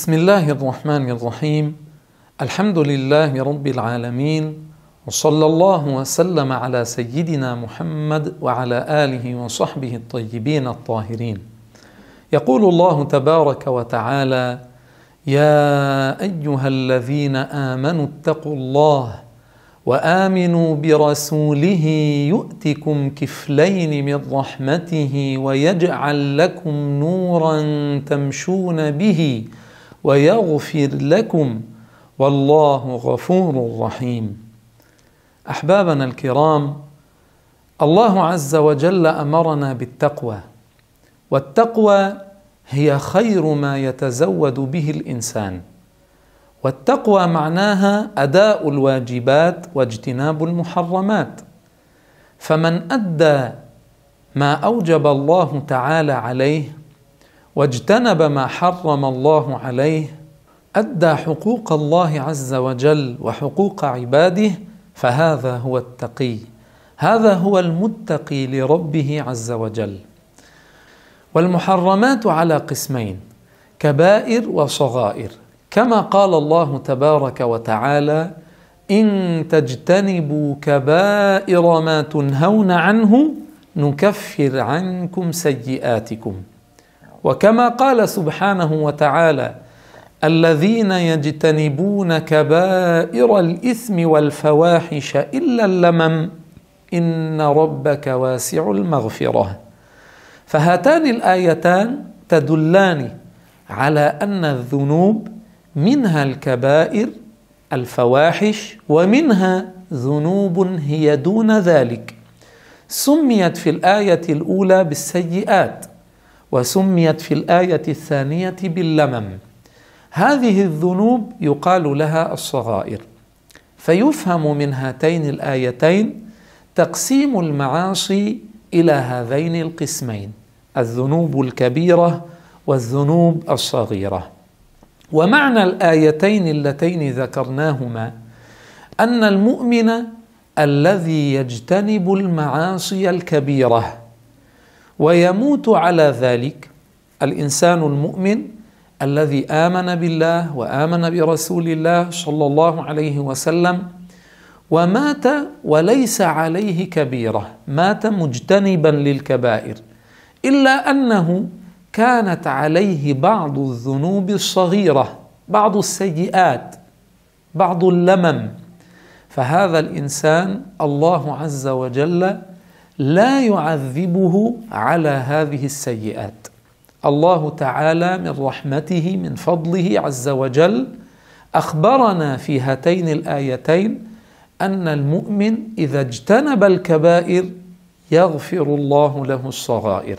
بسم الله الرحمن الرحيم الحمد لله رب العالمين وصلى الله وسلم على سيدنا محمد وعلى اله وصحبه الطيبين الطاهرين يقول الله تبارك وتعالى يا ايها الذين امنوا اتقوا الله وامنوا برسوله يؤتكم كفلين من رحمته ويجعل لكم نورا تمشون به ويغفر لكم والله غفور رحيم احبابنا الكرام الله عز وجل امرنا بالتقوى والتقوى هي خير ما يتزود به الانسان والتقوى معناها اداء الواجبات واجتناب المحرمات فمن ادى ما اوجب الله تعالى عليه واجتنب ما حرم الله عليه ادى حقوق الله عز وجل وحقوق عباده فهذا هو التقي هذا هو المتقي لربه عز وجل والمحرمات على قسمين كبائر وصغائر كما قال الله تبارك وتعالى ان تجتنبوا كبائر ما تنهون عنه نكفر عنكم سيئاتكم وكما قال سبحانه وتعالى الذين يجتنبون كبائر الاثم والفواحش الا اللمم ان ربك واسع المغفره فهاتان الايتان تدلان على ان الذنوب منها الكبائر الفواحش ومنها ذنوب هي دون ذلك سميت في الايه الاولى بالسيئات وسميت في الايه الثانيه باللمم هذه الذنوب يقال لها الصغائر فيفهم من هاتين الايتين تقسيم المعاصي الى هذين القسمين الذنوب الكبيره والذنوب الصغيره ومعنى الايتين اللتين ذكرناهما ان المؤمن الذي يجتنب المعاصي الكبيره ويموت على ذلك الانسان المؤمن الذي امن بالله وامن برسول الله صلى الله عليه وسلم ومات وليس عليه كبيره مات مجتنبا للكبائر الا انه كانت عليه بعض الذنوب الصغيره بعض السيئات بعض اللمم فهذا الانسان الله عز وجل لا يعذبه على هذه السيئات الله تعالى من رحمته من فضله عز وجل اخبرنا في هاتين الايتين ان المؤمن اذا اجتنب الكبائر يغفر الله له الصغائر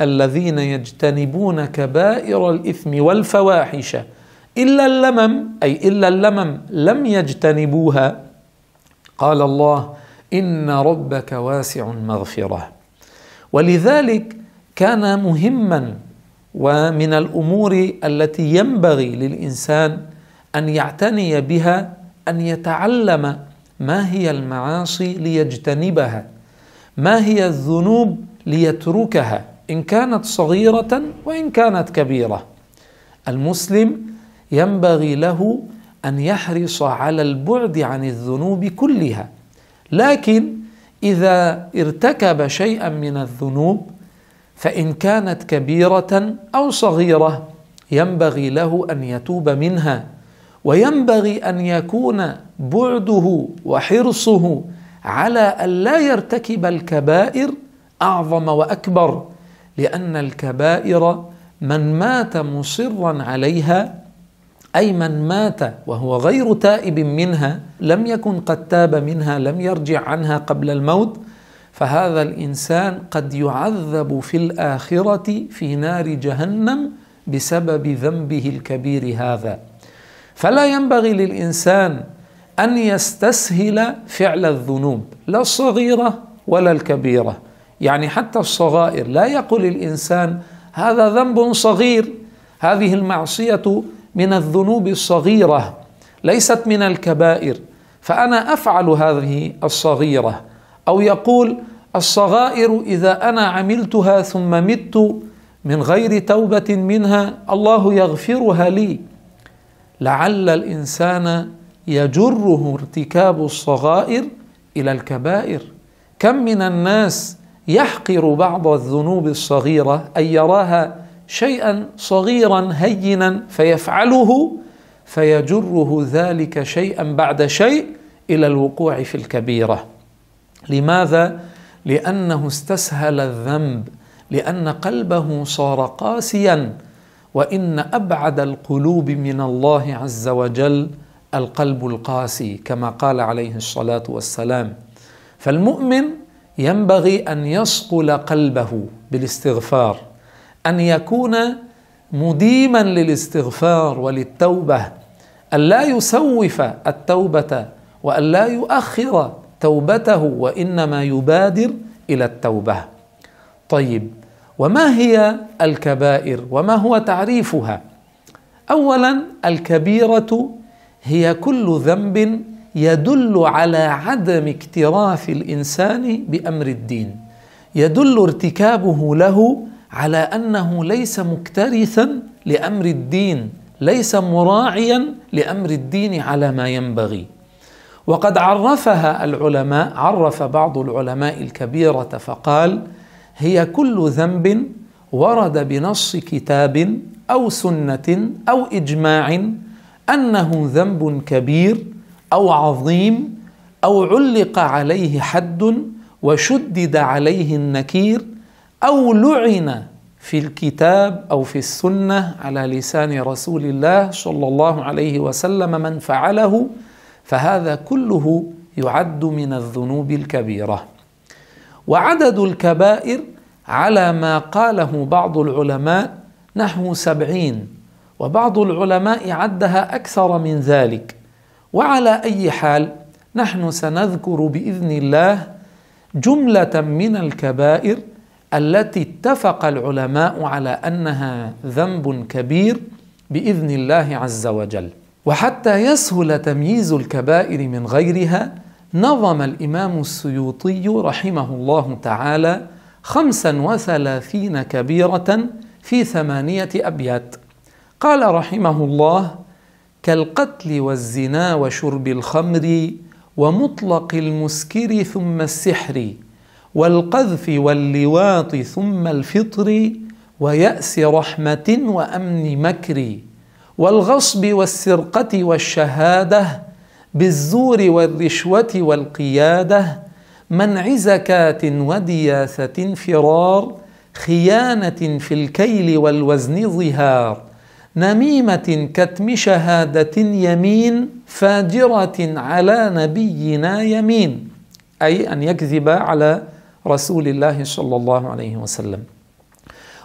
الذين يجتنبون كبائر الاثم والفواحش الا اللمم اي الا اللمم لم يجتنبوها قال الله ان ربك واسع مغفره ولذلك كان مهما ومن الامور التي ينبغي للانسان ان يعتني بها ان يتعلم ما هي المعاصي ليجتنبها ما هي الذنوب ليتركها ان كانت صغيره وان كانت كبيره المسلم ينبغي له ان يحرص على البعد عن الذنوب كلها لكن إذا ارتكب شيئا من الذنوب فإن كانت كبيرة أو صغيرة ينبغي له أن يتوب منها وينبغي أن يكون بعده وحرصه على أن لا يرتكب الكبائر أعظم وأكبر لأن الكبائر من مات مصرا عليها أي من مات وهو غير تائب منها لم يكن قد تاب منها لم يرجع عنها قبل الموت فهذا الإنسان قد يعذب في الآخرة في نار جهنم بسبب ذنبه الكبير هذا فلا ينبغي للإنسان أن يستسهل فعل الذنوب لا الصغيرة ولا الكبيرة يعني حتى الصغائر لا يقول الإنسان هذا ذنب صغير هذه المعصية من الذنوب الصغيره ليست من الكبائر فانا افعل هذه الصغيره او يقول الصغائر اذا انا عملتها ثم مت من غير توبه منها الله يغفرها لي لعل الانسان يجره ارتكاب الصغائر الى الكبائر كم من الناس يحقر بعض الذنوب الصغيره اي يراها شيئا صغيرا هينا فيفعله فيجره ذلك شيئا بعد شيء الى الوقوع في الكبيره لماذا لانه استسهل الذنب لان قلبه صار قاسيا وان ابعد القلوب من الله عز وجل القلب القاسي كما قال عليه الصلاه والسلام فالمؤمن ينبغي ان يصقل قلبه بالاستغفار ان يكون مديما للاستغفار وللتوبه الا يسوف التوبه والا يؤخر توبته وانما يبادر الى التوبه طيب وما هي الكبائر وما هو تعريفها اولا الكبيره هي كل ذنب يدل على عدم اكتراث الانسان بامر الدين يدل ارتكابه له على انه ليس مكترثا لامر الدين ليس مراعيا لامر الدين على ما ينبغي وقد عرفها العلماء عرف بعض العلماء الكبيره فقال هي كل ذنب ورد بنص كتاب او سنه او اجماع انه ذنب كبير او عظيم او علق عليه حد وشدد عليه النكير أو لعن في الكتاب أو في السنة على لسان رسول الله صلى الله عليه وسلم من فعله فهذا كله يعد من الذنوب الكبيرة وعدد الكبائر على ما قاله بعض العلماء نحو سبعين وبعض العلماء عدها أكثر من ذلك وعلى أي حال نحن سنذكر بإذن الله جملة من الكبائر التي اتفق العلماء على انها ذنب كبير باذن الله عز وجل وحتى يسهل تمييز الكبائر من غيرها نظم الامام السيوطي رحمه الله تعالى خمسا وثلاثين كبيره في ثمانيه ابيات قال رحمه الله كالقتل والزنا وشرب الخمر ومطلق المسكر ثم السحر والقذف واللواط ثم الفطر ويأس رحمة وأمن مكر والغصب والسرقة والشهادة بالزور والرشوة والقيادة منع زكاة ودياثة فرار خيانة في الكيل والوزن ظهار نميمة كتم شهادة يمين فاجرة على نبينا يمين أي أن يكذب على رسول الله صلى الله عليه وسلم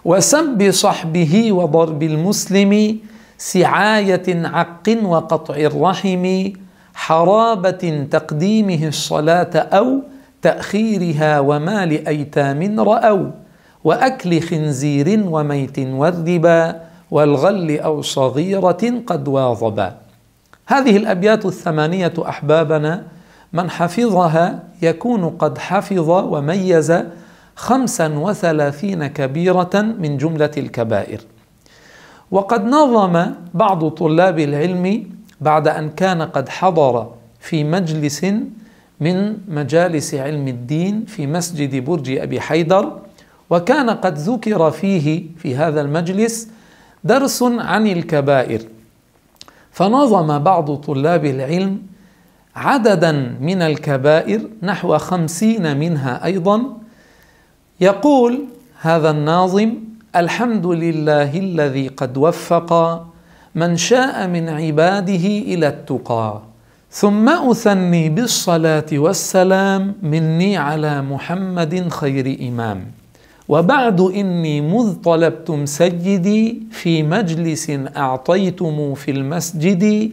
وسب صحبه وضرب المسلم سعاية عق وقطع الرحم حرابة تقديمه الصلاة أو تأخيرها وما لأيتام رأوا وأكل خنزير وميت والربا والغل أو صغيرة قد واظبا هذه الأبيات الثمانية أحبابنا من حفظها يكون قد حفظ وميز خمسا وثلاثين كبيرة من جملة الكبائر وقد نظم بعض طلاب العلم بعد أن كان قد حضر في مجلس من مجالس علم الدين في مسجد برج أبي حيدر وكان قد ذكر فيه في هذا المجلس درس عن الكبائر فنظم بعض طلاب العلم عددا من الكبائر نحو خمسين منها أيضا يقول هذا الناظم الحمد لله الذي قد وفق من شاء من عباده إلى التقى ثم أثني بالصلاة والسلام مني على محمد خير إمام وبعد إني مذ طلبتم سيدي في مجلس أعطيتم في المسجد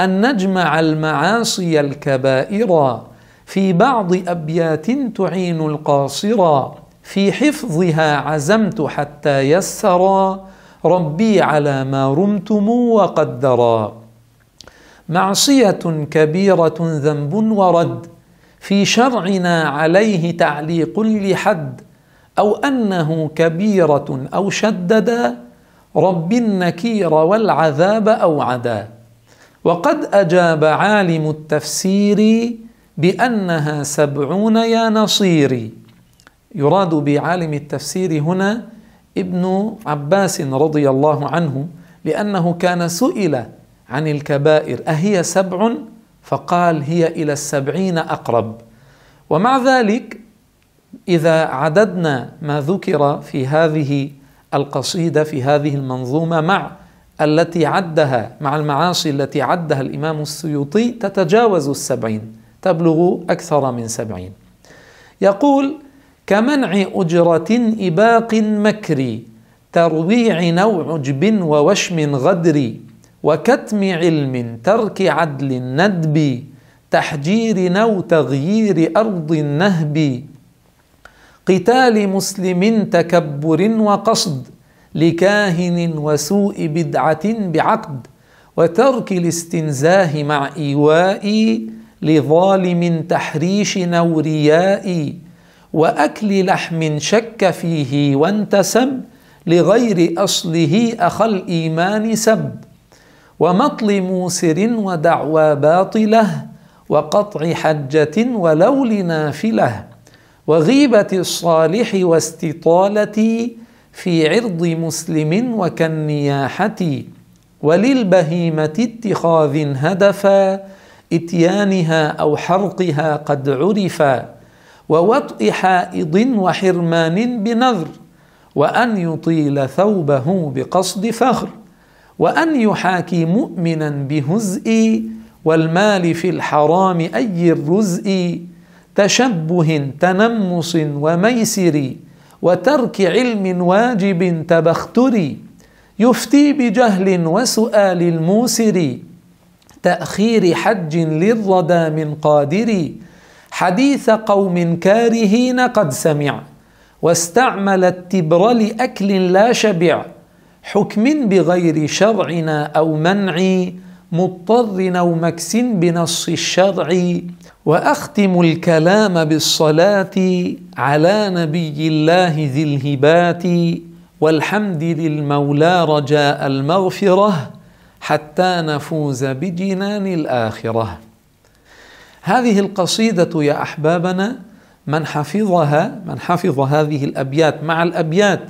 أن نجمع المعاصي الكبائر في بعض أبيات تعين القاصرا في حفظها عزمت حتى يسرا ربي على ما رمتم وقدرا معصية كبيرة ذنب ورد في شرعنا عليه تعليق لحد أو أنه كبيرة أو شددا رب النكير والعذاب أوعدا وقد أجاب عالم التفسير بأنها سبعون يا نصيري يراد بعالم التفسير هنا ابن عباس رضي الله عنه لأنه كان سئل عن الكبائر أهي سبع فقال هي إلى السبعين أقرب ومع ذلك إذا عددنا ما ذكر في هذه القصيدة في هذه المنظومة مع التي عدها مع المعاصي التي عدها الإمام السيوطي تتجاوز السبعين تبلغ أكثر من سبعين يقول كمنع أجرة إباق مكري ترويع نوع عجب ووشم غدري وكتم علم ترك عدل ندب تحجير نو تغيير أرض النهب قتال مسلم تكبر وقصد لكاهن وسوء بدعة بعقد وترك الاستنزاه مع إيوائي لظالم تحريش نورياء وأكل لحم شك فيه وانتسب لغير أصله أخ الإيمان سب ومطل موسر ودعوى باطلة وقطع حجة ولو لنافلة وغيبة الصالح واستطالتي في عرض مسلم وكالنياحة وللبهيمة اتخاذ هدفا إتيانها أو حرقها قد عرفا ووطء حائض وحرمان بنذر وأن يطيل ثوبه بقصد فخر وأن يحاكي مؤمنا بهزء والمال في الحرام أي الرزء تشبه تنمص وميسر وترك علم واجب تبختري يفتي بجهل وسؤال الموسر تأخير حج للردى من قادر حديث قوم كارهين قد سمع واستعمل التبر لأكل لا شبع حكم بغير شرعنا أو منع مضطر أو مكس بنص الشرع واختم الكلام بالصلاه على نبي الله ذي الهبات والحمد للمولى رجاء المغفره حتى نفوز بجنان الاخره هذه القصيده يا احبابنا من حفظها من حفظ هذه الابيات مع الابيات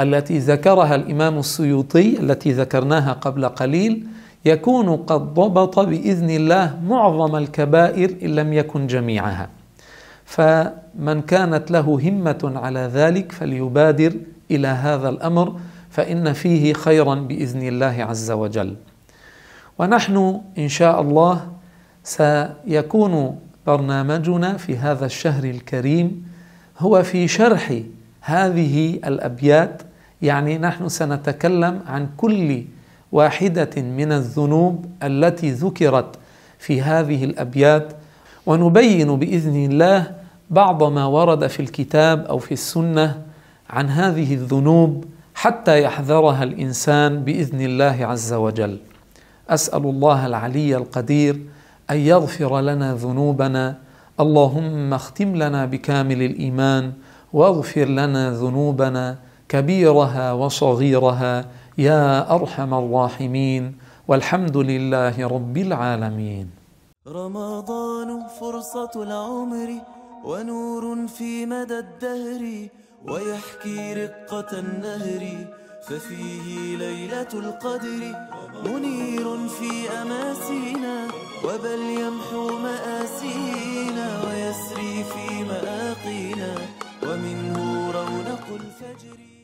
التي ذكرها الامام السيوطي التي ذكرناها قبل قليل يكون قد ضبط باذن الله معظم الكبائر ان لم يكن جميعها فمن كانت له همه على ذلك فليبادر الى هذا الامر فان فيه خيرا باذن الله عز وجل ونحن ان شاء الله سيكون برنامجنا في هذا الشهر الكريم هو في شرح هذه الابيات يعني نحن سنتكلم عن كل واحده من الذنوب التي ذكرت في هذه الابيات ونبين باذن الله بعض ما ورد في الكتاب او في السنه عن هذه الذنوب حتى يحذرها الانسان باذن الله عز وجل اسال الله العلي القدير ان يغفر لنا ذنوبنا اللهم اختم لنا بكامل الايمان واغفر لنا ذنوبنا كبيرها وصغيرها يا ارحم الراحمين والحمد لله رب العالمين رمضان فرصه العمر ونور في مدى الدهر ويحكي رقه النهر ففيه ليلة القدر منير في أماسينا وبل يمحو مآسينا ويسري في مآقينا ومنه رونق الفجر